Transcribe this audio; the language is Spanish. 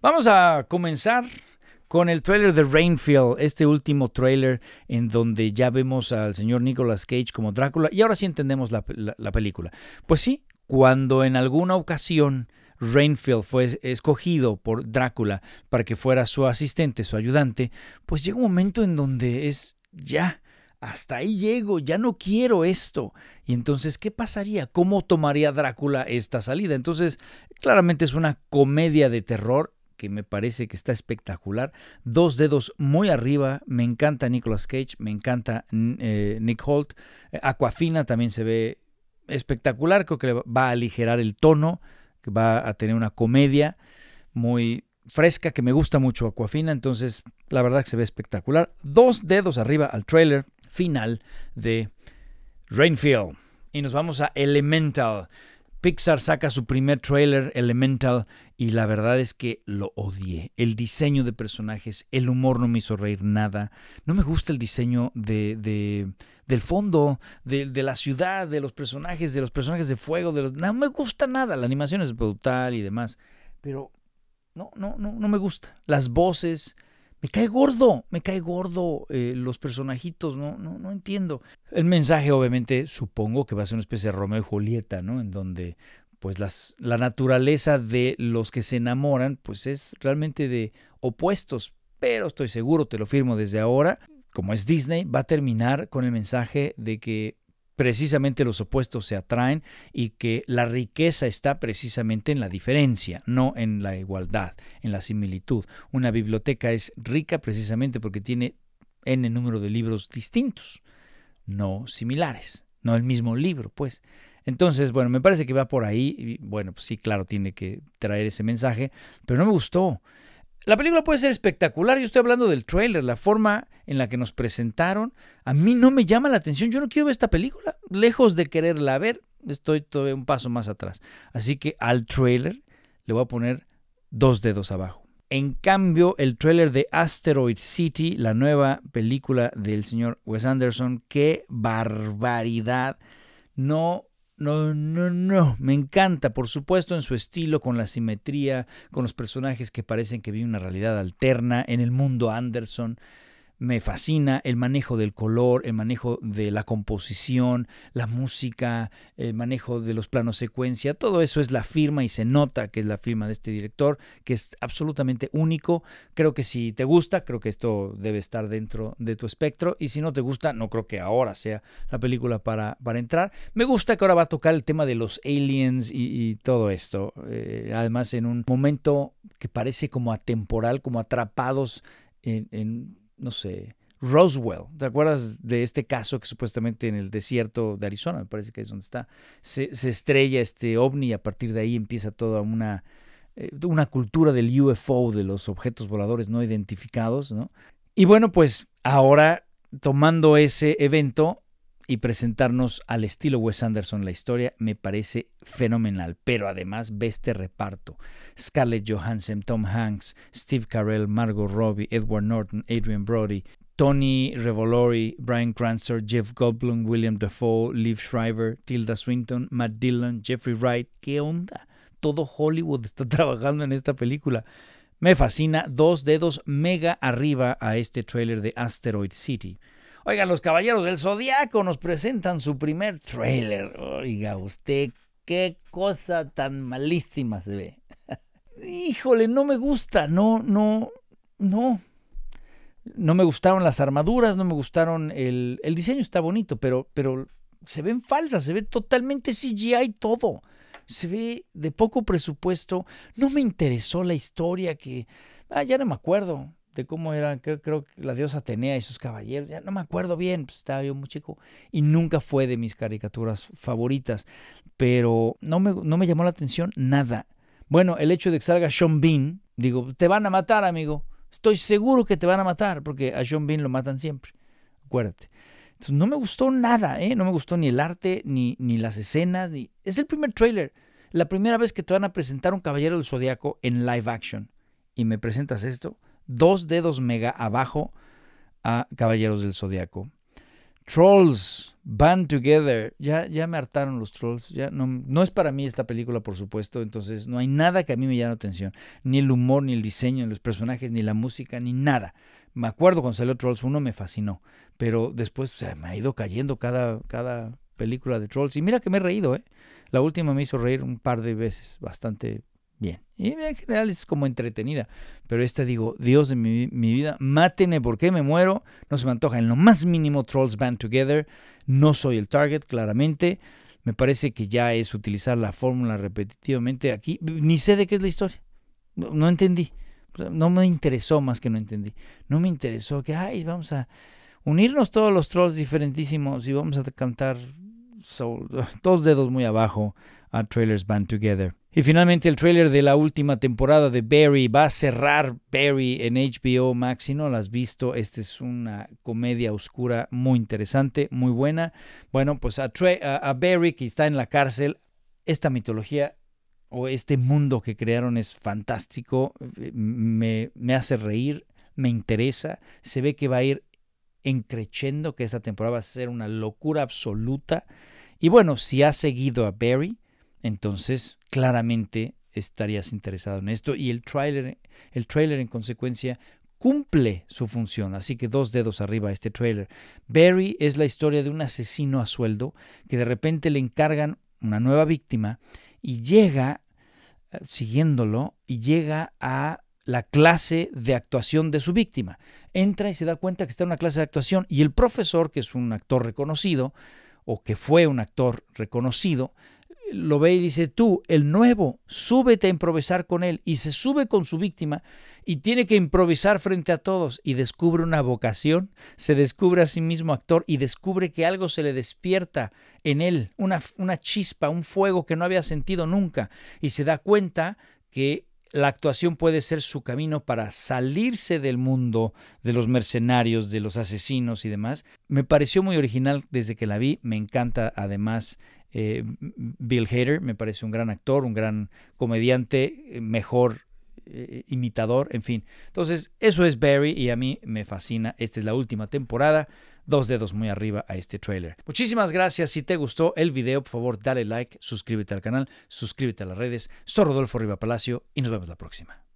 Vamos a comenzar con el trailer de Rainfield, este último trailer en donde ya vemos al señor Nicolas Cage como Drácula y ahora sí entendemos la, película. Pues sí, cuando en alguna ocasión Rainfield fue escogido por Drácula para que fuera su asistente, su ayudante, pues llega un momento en donde es ya, hasta ahí llego, ya no quiero esto. Y entonces, ¿qué pasaría? ¿Cómo tomaría Drácula esta salida? Entonces, claramente es una comedia de terror que me parece que está espectacular. Dos dedos muy arriba. Me encanta Nicolas Cage, me encanta mm, eh, Nick Holt. Aquafina también se ve espectacular. Creo que va a aligerar el tono, que va a tener una comedia muy fresca que me gusta mucho Aquafina. Entonces, la verdad que se ve espectacular. Dos dedos arriba al trailer final de Rainfield. Y nos vamos a Elemental. Pixar saca su primer trailer, Elemental, y la verdad es que lo odié. El diseño de personajes, el humor no me hizo reír nada. No me gusta el diseño de, de del fondo, de, de, la ciudad, de los personajes, de los personajes de fuego, de los. No me gusta nada. La animación es brutal y demás. Pero no, no, no, no me gusta. Las voces me cae gordo, me cae gordo eh, los personajitos, no, no, no entiendo. El mensaje, obviamente, supongo que va a ser una especie de Romeo y Julieta, ¿no? En donde, pues, las, la naturaleza de los que se enamoran, pues, es realmente de opuestos. Pero estoy seguro, te lo firmo desde ahora, como es Disney, va a terminar con el mensaje de que precisamente los opuestos se atraen y que la riqueza está precisamente en la diferencia, no en la igualdad, en la similitud. Una biblioteca es rica precisamente porque tiene n número de libros distintos, no similares, no el mismo libro, pues. Entonces, bueno, me parece que va por ahí. Y, bueno, pues sí, claro, tiene que traer ese mensaje, pero no me gustó. La película puede ser espectacular, yo estoy hablando del trailer, la forma en la que nos presentaron. A mí no me llama la atención, yo no quiero ver esta película. Lejos de quererla ver, estoy todavía un paso más atrás. Así que al trailer le voy a poner dos dedos abajo. En cambio, el trailer de Asteroid City, la nueva película del señor Wes Anderson, qué barbaridad. No no, no, no. Me encanta, por supuesto, en su estilo, con la simetría, con los personajes que parecen que viven una realidad alterna en el mundo Anderson me fascina el manejo del color, el manejo de la composición, la música, el manejo de los planos secuencia, todo eso es la firma y se nota que es la firma de este director, que es absolutamente único. Creo que si te gusta, creo que esto debe estar dentro de tu espectro y si no te gusta, no creo que ahora sea la película para, para entrar. Me gusta que ahora va a tocar el tema de los aliens y, todo esto, eh, además en un momento que parece como atemporal, como atrapados en no sé, Roswell. ¿Te acuerdas de este caso que supuestamente en el desierto de Arizona, me parece que es donde está, se, estrella este ovni y a partir de ahí empieza toda una, eh, una cultura del UFO, de los objetos voladores no identificados, ¿no? Y bueno, pues ahora tomando ese evento, y presentarnos al estilo Wes Anderson la historia me parece fenomenal. Pero además ve este reparto. Scarlett Johansson, Tom Hanks, Steve Carell, Margot Robbie, Edward Norton, Adrian Brody, Tony Revolori, Brian Cranston, Jeff Goldblum, William Dafoe, Liv Shriver, Tilda Swinton, Matt Dillon, Jeffrey Wright. ¿Qué onda? Todo Hollywood está trabajando en esta película. Me fascina dos dedos mega arriba a este trailer de Asteroid City. Oigan, los Caballeros del Zodiaco nos presentan su primer trailer. Oiga, usted, qué cosa tan malísima se ve. Híjole, no me gusta, no, no, no. No me gustaron las armaduras, no me gustaron el... El diseño está bonito, pero, pero se ven falsas, se ve totalmente CGI todo se ve de poco presupuesto. No me interesó la historia que... Ah, ya no me acuerdo. Este, cómo eran, creo, creo, que la diosa Atenea y sus caballeros, ya no me acuerdo bien, pues, estaba yo muy chico y nunca fue de mis caricaturas favoritas, pero no me, no me llamó la atención nada. Bueno, el hecho de que salga Sean Bean, digo, te van a matar, amigo, estoy seguro que te van a matar, porque a Sean Bean lo matan siempre, acuérdate. Entonces no me gustó nada, ¿eh? no me gustó ni el arte, ni, ni las escenas, ni... es el primer trailer, la primera vez que te van a presentar un caballero del zodiaco en live action y me presentas esto dos dedos mega abajo a Caballeros del Zodiaco. Trolls, Band Together. Ya, ya me hartaron los trolls. Ya no, no, es para mí esta película, por supuesto. Entonces no hay nada que a mí me llame atención. Ni el humor, ni el diseño, ni los personajes, ni la música, ni nada. Me acuerdo cuando salió Trolls uno me fascinó. Pero después se me ha ido cayendo cada, cada película de Trolls. Y mira que me he reído, ¿eh? La última me hizo reír un par de veces, bastante bien. Y en general es como entretenida. Pero esta digo, Dios de mi, vida, mátenme porque me muero. No se me antoja en lo más mínimo Trolls Band Together. No soy el target, claramente. Me parece que ya es utilizar la fórmula repetitivamente aquí. Ni sé de qué es la historia. No, entendí. No me interesó más que no entendí. No me interesó que, ay, vamos a unirnos todos los trolls diferentísimos y vamos a cantar dos dedos muy abajo a Trailers Band Together. Y finalmente el trailer de la última temporada de Barry va a cerrar Barry en HBO Max. Si no la has visto, esta es una comedia oscura muy interesante, muy buena. Bueno, pues a, Barry que está en la cárcel, esta mitología o este mundo que crearon es fantástico, me, me hace reír, me interesa, se ve que va a ir encrechendo, que esta temporada va a ser una locura absoluta. Y bueno, si ha seguido a Barry, entonces claramente estarías interesado en esto. Y el trailer, el trailer en consecuencia cumple su función, así que dos dedos arriba a este trailer. Barry es la historia de un asesino a sueldo que de repente le encargan una nueva víctima y llega, eh, siguiéndolo, y llega a la clase de actuación de su víctima. Entra y se da cuenta que está en una clase de actuación y el profesor, que es un actor reconocido, o que fue un actor reconocido, lo ve y dice, tú, el nuevo, súbete a improvisar con él. Y se sube con su víctima y tiene que improvisar frente a todos y descubre una vocación, se descubre a sí mismo actor y descubre que algo se le despierta en él, una, una chispa, un fuego que no había sentido nunca. Y se da cuenta que la actuación puede ser su camino para salirse del mundo de los mercenarios, de los asesinos y demás. Me pareció muy original desde que la vi, me encanta además eh, Bill Hader me parece un gran actor, un gran comediante, eh, mejor eh, imitador, en fin. Entonces, eso es Barry y a mí me fascina. Esta es la última temporada. Dos dedos muy arriba a este trailer. Muchísimas gracias. Si te gustó el video, por favor, dale like, suscríbete al canal, suscríbete a las redes. Soy Rodolfo Riva Palacio y nos vemos la próxima.